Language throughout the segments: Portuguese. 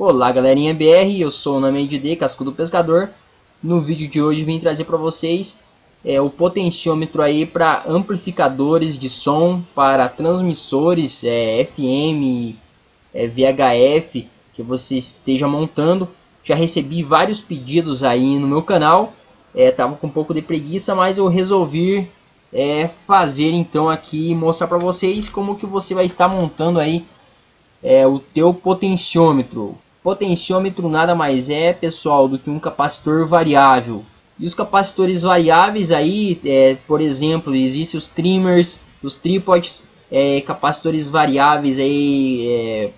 Olá galerinha BR, eu sou o DD, Casco do Pescador. No vídeo de hoje vim trazer para vocês é, o potenciômetro aí para amplificadores de som, para transmissores é, FM, é, VHF que você esteja montando. Já recebi vários pedidos aí no meu canal, é, com um pouco de preguiça, mas eu resolvi é, fazer então aqui e mostrar para vocês como que você vai estar montando aí é, o teu potenciômetro, Potenciômetro nada mais é, pessoal, do que um capacitor variável. E os capacitores variáveis aí, é, por exemplo, existem os trimmers, os tripods, é, capacitores variáveis aí, é,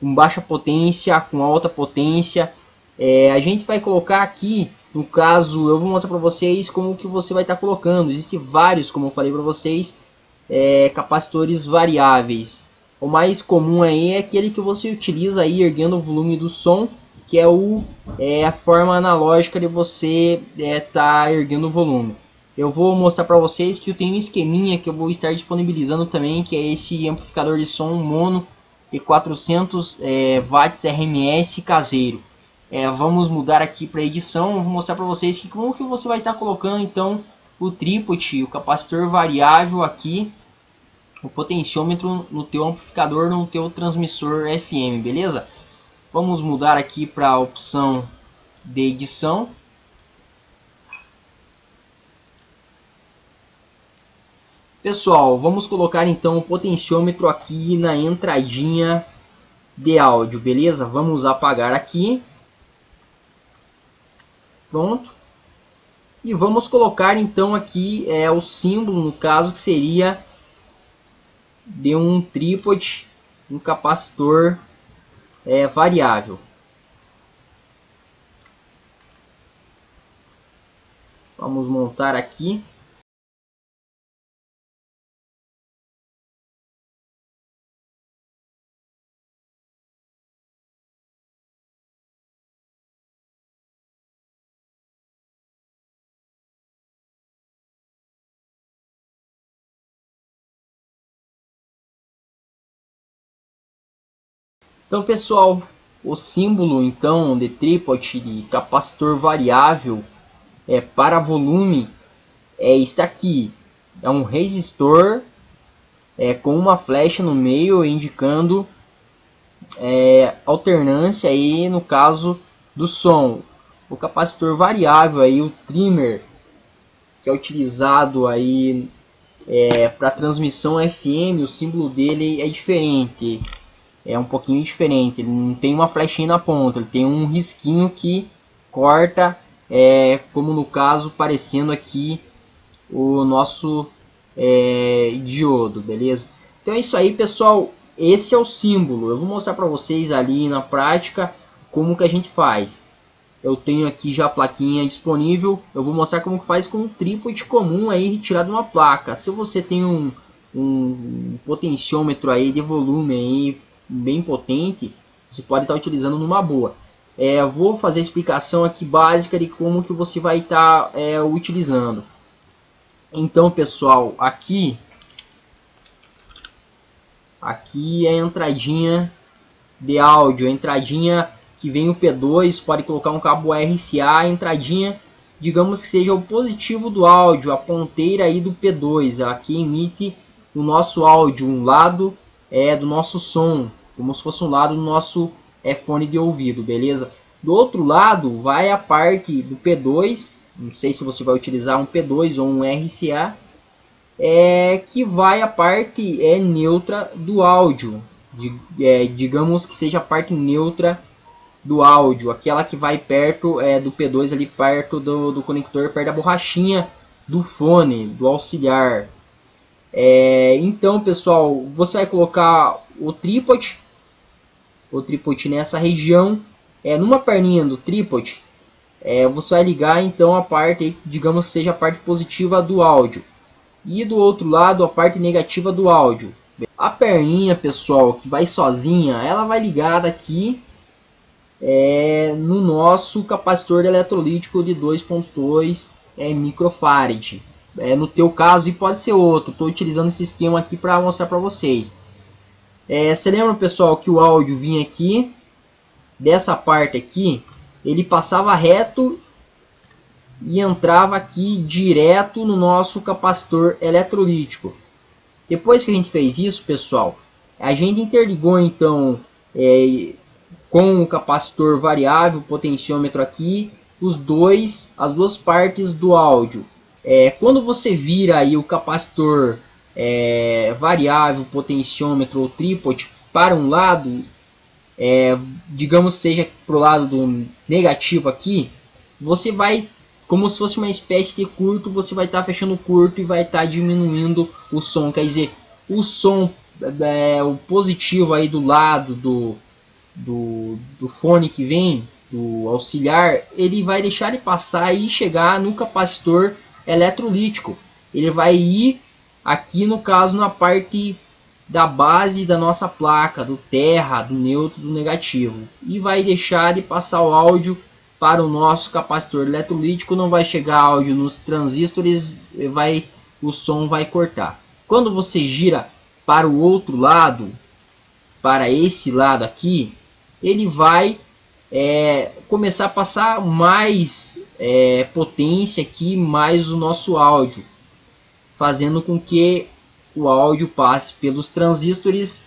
com baixa potência, com alta potência. É, a gente vai colocar aqui, no caso, eu vou mostrar para vocês como que você vai estar tá colocando. Existem vários, como eu falei para vocês, é, capacitores variáveis. O mais comum aí é aquele que você utiliza aí erguendo o volume do som, que é, o, é a forma analógica de você estar é, tá erguendo o volume. Eu vou mostrar para vocês que eu tenho um esqueminha que eu vou estar disponibilizando também, que é esse amplificador de som mono de 400 é, watts RMS caseiro. É, vamos mudar aqui para edição, vou mostrar para vocês que como que você vai estar tá colocando então o trípode, o capacitor variável aqui o potenciômetro no teu amplificador, no teu transmissor FM, beleza? Vamos mudar aqui para a opção de edição. Pessoal, vamos colocar então o potenciômetro aqui na entradinha de áudio, beleza? Vamos apagar aqui. Pronto. E vamos colocar então aqui é, o símbolo, no caso, que seria de um trípode, um capacitor é, variável. Vamos montar aqui. Então, pessoal, o símbolo então de trípode de capacitor variável é para volume é este aqui. É um resistor é, com uma flecha no meio indicando é, alternância aí no caso do som. O capacitor variável aí o trimmer que é utilizado aí é, para transmissão FM, o símbolo dele é diferente é um pouquinho diferente. Ele não tem uma flechinha na ponta, ele tem um risquinho que corta, é, como no caso parecendo aqui o nosso é, diodo, beleza? Então é isso aí, pessoal. Esse é o símbolo. Eu vou mostrar para vocês ali na prática como que a gente faz. Eu tenho aqui já a plaquinha disponível. Eu vou mostrar como que faz com um trípode comum aí retirado uma placa. Se você tem um, um potenciômetro aí de volume aí bem potente, você pode estar tá utilizando numa boa. É, vou fazer a explicação aqui básica de como que você vai estar tá, é, utilizando. Então, pessoal, aqui aqui é a entradinha de áudio, a entradinha que vem o P2, pode colocar um cabo RCA, a entradinha, digamos que seja o positivo do áudio, a ponteira aí do P2, aqui emite o nosso áudio um lado é, do nosso som, como se fosse um lado do nosso é, fone de ouvido, beleza? Do outro lado vai a parte do P2, não sei se você vai utilizar um P2 ou um RCA, é, que vai a parte é, neutra do áudio, de, é, digamos que seja a parte neutra do áudio, aquela que vai perto é, do P2 ali perto do, do conector, perto da borrachinha do fone, do auxiliar, é, então, pessoal, você vai colocar o trípode, o trípode nessa região. É, numa perninha do trípode, é, você vai ligar então a parte, digamos seja a parte positiva do áudio. E do outro lado, a parte negativa do áudio. A perninha, pessoal, que vai sozinha, ela vai ligada aqui é, no nosso capacitor eletrolítico de 2.2 é, microfarad é, no teu caso e pode ser outro. Estou utilizando esse esquema aqui para mostrar para vocês. É, você lembra pessoal que o áudio vinha aqui dessa parte aqui, ele passava reto e entrava aqui direto no nosso capacitor eletrolítico. Depois que a gente fez isso, pessoal, a gente interligou então é, com o capacitor variável, potenciômetro aqui, os dois, as duas partes do áudio. É, quando você vira aí o capacitor é, variável, potenciômetro ou trípode para um lado, é, digamos seja para o lado do negativo aqui, você vai, como se fosse uma espécie de curto, você vai estar tá fechando curto e vai estar tá diminuindo o som. Quer dizer, o som, é, o positivo aí do lado do, do, do fone que vem, do auxiliar, ele vai deixar ele passar e chegar no capacitor eletrolítico. Ele vai ir aqui no caso na parte da base da nossa placa, do terra, do neutro, do negativo. E vai deixar de passar o áudio para o nosso capacitor eletrolítico, não vai chegar áudio nos transistores, vai, o som vai cortar. Quando você gira para o outro lado, para esse lado aqui, ele vai é, começar a passar mais é, potência aqui, mais o nosso áudio, fazendo com que o áudio passe pelos transistores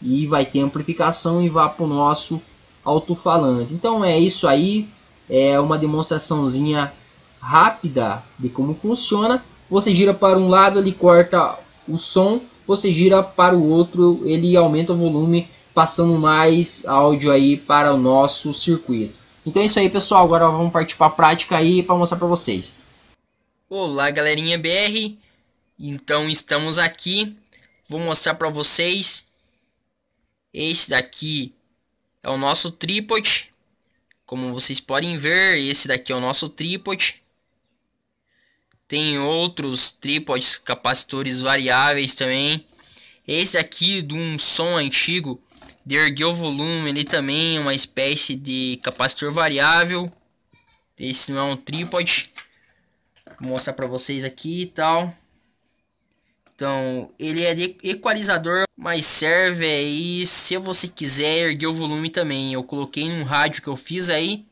e vai ter amplificação e vá para o nosso alto-falante. Então é isso aí, é uma demonstraçãozinha rápida de como funciona. Você gira para um lado, ele corta o som, você gira para o outro, ele aumenta o volume passando mais áudio aí para o nosso circuito. Então é isso aí, pessoal. Agora vamos partir para a prática aí para mostrar para vocês. Olá, galerinha BR. Então estamos aqui. Vou mostrar para vocês. Esse daqui é o nosso trípode. Como vocês podem ver, esse daqui é o nosso trípode. Tem outros trípodes, capacitores variáveis também. Esse aqui de um som antigo de erguer o volume ali também, uma espécie de capacitor variável. Esse não é um trípode. Vou mostrar para vocês aqui e tal. Então, ele é de equalizador, mas serve aí se você quiser erguer o volume também. Eu coloquei num rádio que eu fiz aí,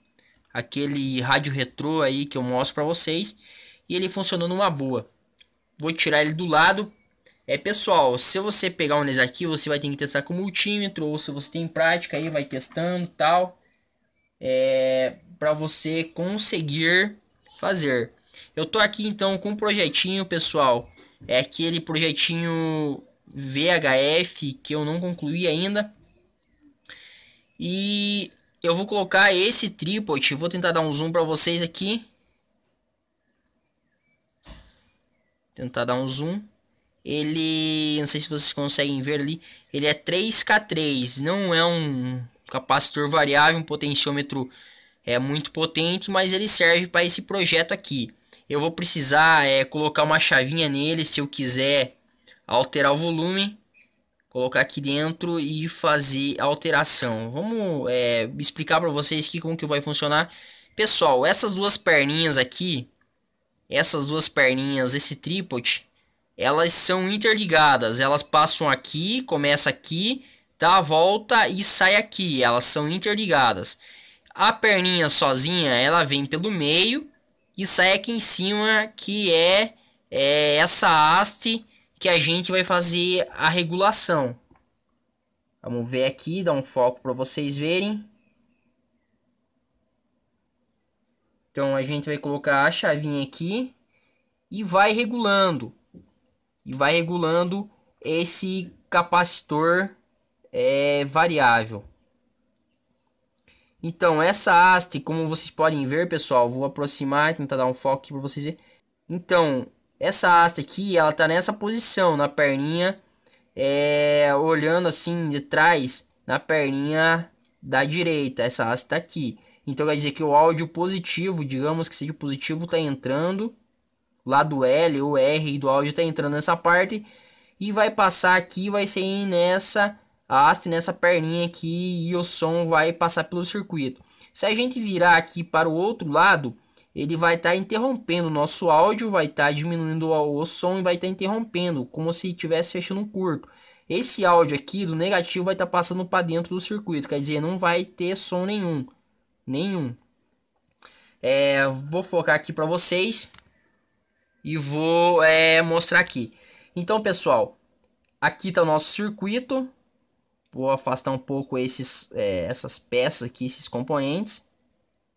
aquele rádio retrô aí que eu mostro para vocês, e ele funcionou numa boa. Vou tirar ele do lado é, pessoal, se você pegar um desses aqui, você vai ter que testar com multímetro, ou se você tem prática aí, vai testando tal. É, para você conseguir fazer. Eu tô aqui então com um projetinho, pessoal. É aquele projetinho VHF que eu não concluí ainda. E eu vou colocar esse tripod, vou tentar dar um zoom para vocês aqui. Tentar dar um zoom ele, não sei se vocês conseguem ver ali, ele é 3K3, não é um capacitor variável, um potenciômetro é muito potente, mas ele serve para esse projeto aqui. Eu vou precisar é, colocar uma chavinha nele se eu quiser alterar o volume, colocar aqui dentro e fazer a alteração. Vamos é, explicar para vocês aqui como que vai funcionar. Pessoal, essas duas perninhas aqui, essas duas perninhas, esse trípode, elas são interligadas, elas passam aqui, começa aqui, dá a volta e sai aqui, elas são interligadas. A perninha sozinha, ela vem pelo meio e sai aqui em cima, que é, é essa haste que a gente vai fazer a regulação. Vamos ver aqui, dar um foco para vocês verem. Então a gente vai colocar a chavinha aqui e vai regulando e vai regulando esse capacitor é, variável. Então, essa haste, como vocês podem ver, pessoal, vou aproximar, e tentar dar um foco aqui para vocês verem. Então, essa haste aqui, ela está nessa posição, na perninha, é, olhando assim de trás, na perninha da direita, essa haste está aqui. Então, quer dizer que o áudio positivo, digamos que seja positivo, está entrando lá do L ou R do áudio está entrando nessa parte e vai passar aqui, vai ser nessa haste, nessa perninha aqui e o som vai passar pelo circuito. Se a gente virar aqui para o outro lado, ele vai estar tá interrompendo o nosso áudio, vai estar tá diminuindo o som e vai estar tá interrompendo, como se estivesse fechando um curto. Esse áudio aqui do negativo vai estar tá passando para dentro do circuito, quer dizer, não vai ter som nenhum. Nenhum. É, vou focar aqui para vocês e vou é, mostrar aqui. Então, pessoal, aqui está o nosso circuito. Vou afastar um pouco esses, é, essas peças aqui, esses componentes,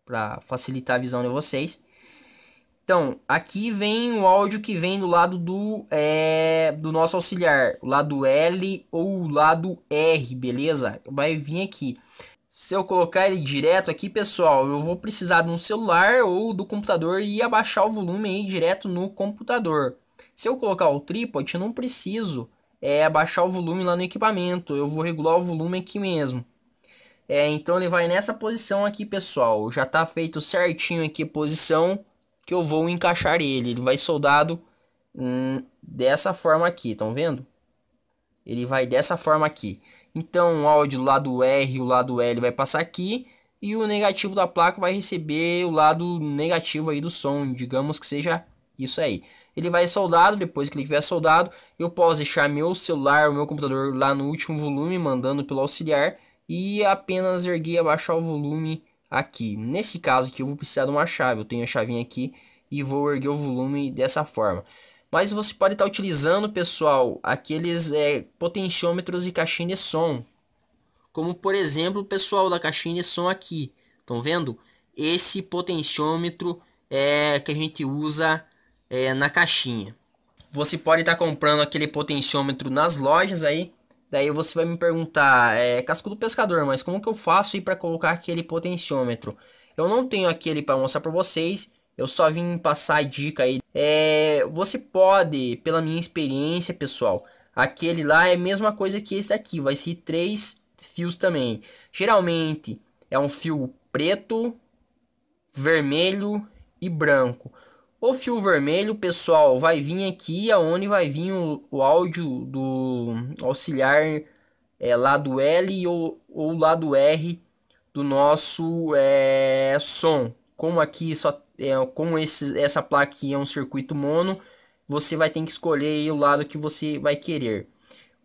para facilitar a visão de vocês. Então, aqui vem o áudio que vem do lado do, é, do nosso auxiliar, o lado L ou o lado R, beleza? Vai vir aqui. Se eu colocar ele direto aqui, pessoal, eu vou precisar de um celular ou do computador e abaixar o volume aí direto no computador. Se eu colocar o tripod, eu não preciso é, abaixar o volume lá no equipamento. Eu vou regular o volume aqui mesmo. É, então ele vai nessa posição aqui, pessoal. Já está feito certinho aqui a posição que eu vou encaixar ele. Ele vai soldado hum, dessa forma aqui, estão vendo? Ele vai dessa forma aqui. Então o áudio do lado R e o lado L vai passar aqui e o negativo da placa vai receber o lado negativo aí do som, digamos que seja isso aí. Ele vai soldado, depois que ele tiver soldado, eu posso deixar meu celular, o meu computador lá no último volume, mandando pelo auxiliar e apenas erguer e abaixar o volume aqui. Nesse caso aqui eu vou precisar de uma chave, eu tenho a chavinha aqui e vou erguer o volume dessa forma. Mas você pode estar tá utilizando, pessoal, aqueles é, potenciômetros e caixinha de som. Como, por exemplo, o pessoal da caixinha de som aqui. Estão vendo? Esse potenciômetro é, que a gente usa é, na caixinha. Você pode estar tá comprando aquele potenciômetro nas lojas aí. Daí você vai me perguntar, é casco do pescador, mas como que eu faço aí para colocar aquele potenciômetro? Eu não tenho aquele para mostrar para vocês, eu só vim passar a dica aí é, você pode, pela minha experiência pessoal, aquele lá é a mesma coisa que esse aqui, vai ser três fios também. Geralmente é um fio preto, vermelho e branco. O fio vermelho, pessoal, vai vir aqui aonde vai vir o, o áudio do auxiliar é, lado L ou, ou lado R do nosso é, som como aqui só é, com esse, essa placa aqui é um circuito mono, você vai ter que escolher o lado que você vai querer.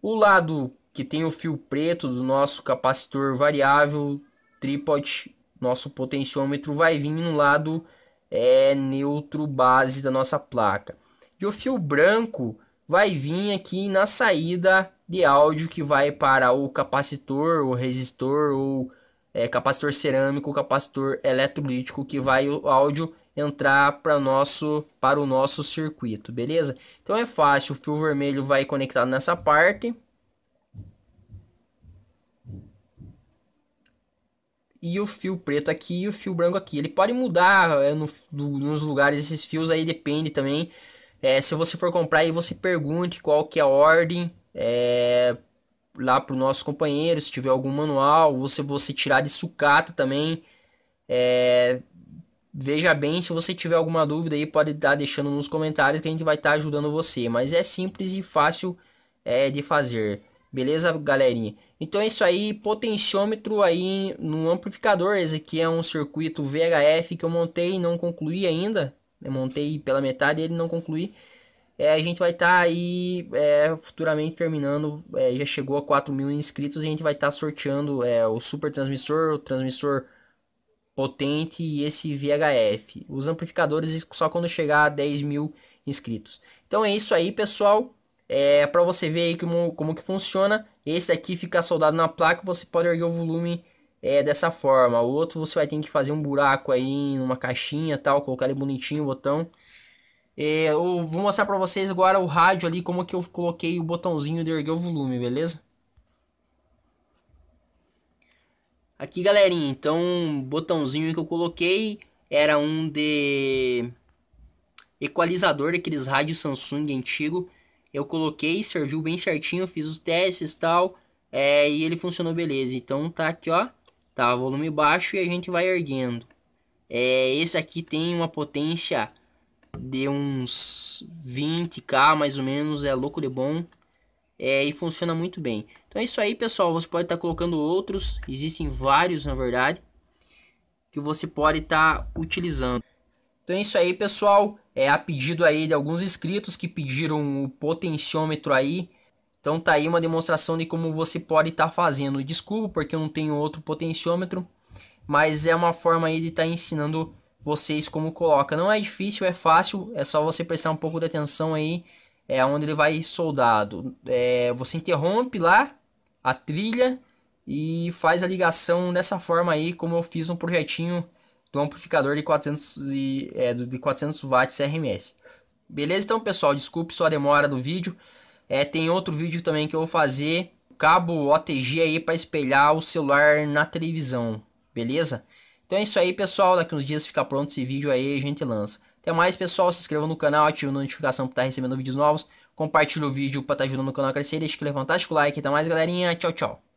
O lado que tem o fio preto do nosso capacitor variável tripod, nosso potenciômetro vai vir no lado é, neutro base da nossa placa. E o fio branco vai vir aqui na saída de áudio que vai para o capacitor, o resistor ou é, capacitor cerâmico, capacitor eletrolítico que vai o áudio entrar para nosso para o nosso circuito, beleza? Então é fácil, o fio vermelho vai conectado nessa parte. E o fio preto aqui e o fio branco aqui. Ele pode mudar é, no, nos lugares esses fios aí depende também. É, se você for comprar e você pergunte qual que é a ordem, é, lá para o nosso companheiro, se tiver algum manual, ou se você tirar de sucata também. É, veja bem, se você tiver alguma dúvida aí, pode estar tá deixando nos comentários que a gente vai estar tá ajudando você. Mas é simples e fácil é, de fazer. Beleza, galerinha? Então é isso aí, potenciômetro aí no amplificador. Esse aqui é um circuito VHF que eu montei e não concluí ainda. Eu né, montei pela metade e ele não concluí. É, a gente vai estar tá aí é, futuramente terminando. É, já chegou a 4 mil inscritos. A gente vai estar tá sorteando é, o super transmissor, o transmissor potente e esse VHF. Os amplificadores só quando chegar a 10 mil inscritos. Então é isso aí, pessoal. É, para você ver aí como, como que funciona. Esse aqui fica soldado na placa. Você pode erguer o volume é, dessa forma. O outro você vai ter que fazer um buraco aí numa caixinha tal. Colocar ele bonitinho o botão. É, eu vou mostrar pra vocês agora o rádio ali, como que eu coloquei o botãozinho de erguer o volume, beleza? Aqui, galerinha, então, botãozinho que eu coloquei era um de equalizador daqueles rádios Samsung antigo. Eu coloquei, serviu bem certinho, fiz os testes e tal, é, e ele funcionou beleza. Então tá aqui, ó, tá volume baixo e a gente vai erguendo. É, esse aqui tem uma potência de uns 20k mais ou menos, é louco de bom. É, e funciona muito bem. Então é isso aí, pessoal. Você pode estar tá colocando outros, existem vários na verdade, que você pode estar tá utilizando. Então é isso aí, pessoal. É a pedido aí de alguns inscritos que pediram o potenciômetro aí. Então tá aí uma demonstração de como você pode estar tá fazendo. Desculpa porque eu não tenho outro potenciômetro, mas é uma forma aí de estar tá ensinando vocês como coloca. Não é difícil, é fácil, é só você prestar um pouco de atenção aí é onde ele vai soldado. É, você interrompe lá a trilha e faz a ligação dessa forma aí, como eu fiz um projetinho do amplificador de 400 e é, de 400 watts RMS. Beleza, então pessoal, desculpe só a demora do vídeo. É, tem outro vídeo também que eu vou fazer cabo OTG aí para espelhar o celular na televisão, beleza? Então é isso aí, pessoal. Daqui uns dias fica pronto esse vídeo aí, a gente lança. Até mais, pessoal. Se inscreva no canal, ative a notificação para estar tá recebendo vídeos novos. Compartilhe o vídeo para estar tá ajudando o canal a crescer. Deixe aquele fantástico like. Até mais, galerinha. Tchau, tchau.